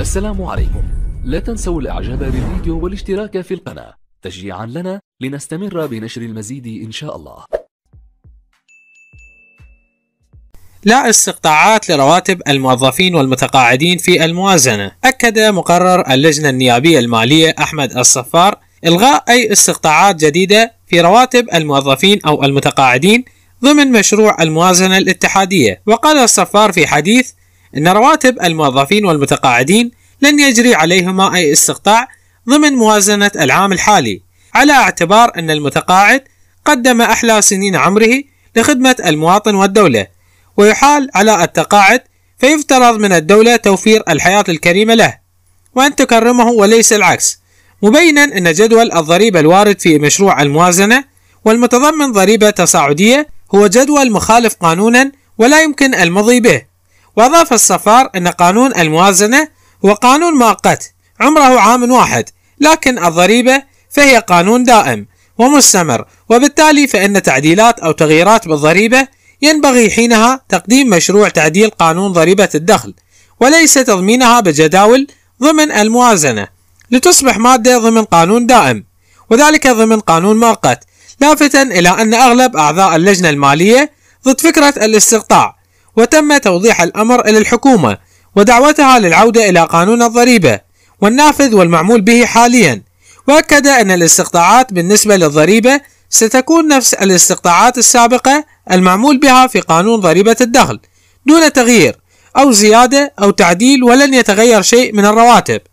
السلام عليكم لا تنسوا الاعجاب بالفيديو والاشتراك في القناة تشجيعا لنا لنستمر بنشر المزيد ان شاء الله لا استقطاعات لرواتب الموظفين والمتقاعدين في الموازنة أكد مقرر اللجنة النيابية المالية أحمد الصفار إلغاء أي استقطاعات جديدة في رواتب الموظفين أو المتقاعدين ضمن مشروع الموازنة الاتحادية وقال الصفار في حديث أن رواتب الموظفين والمتقاعدين لن يجري عليهما أي استقطاع ضمن موازنة العام الحالي على اعتبار أن المتقاعد قدم أحلى سنين عمره لخدمة المواطن والدولة ويحال على التقاعد فيفترض من الدولة توفير الحياة الكريمة له وأن تكرمه وليس العكس مبينا أن جدول الضريبة الوارد في مشروع الموازنة والمتضمن ضريبة تصاعدية هو جدول مخالف قانونا ولا يمكن المضي به وأضاف الصفار أن قانون الموازنة هو قانون مؤقت عمره عام واحد لكن الضريبة فهي قانون دائم ومستمر وبالتالي فإن تعديلات أو تغييرات بالضريبة ينبغي حينها تقديم مشروع تعديل قانون ضريبة الدخل وليس تضمينها بجداول ضمن الموازنة لتصبح مادة ضمن قانون دائم وذلك ضمن قانون مؤقت لافتا إلى أن أغلب أعضاء اللجنة المالية ضد فكرة الاستقطاع وتم توضيح الأمر إلى الحكومة ودعوتها للعودة إلى قانون الضريبة والنافذ والمعمول به حاليا وأكد أن الاستقطاعات بالنسبة للضريبة ستكون نفس الاستقطاعات السابقة المعمول بها في قانون ضريبة الدخل دون تغيير أو زيادة أو تعديل ولن يتغير شيء من الرواتب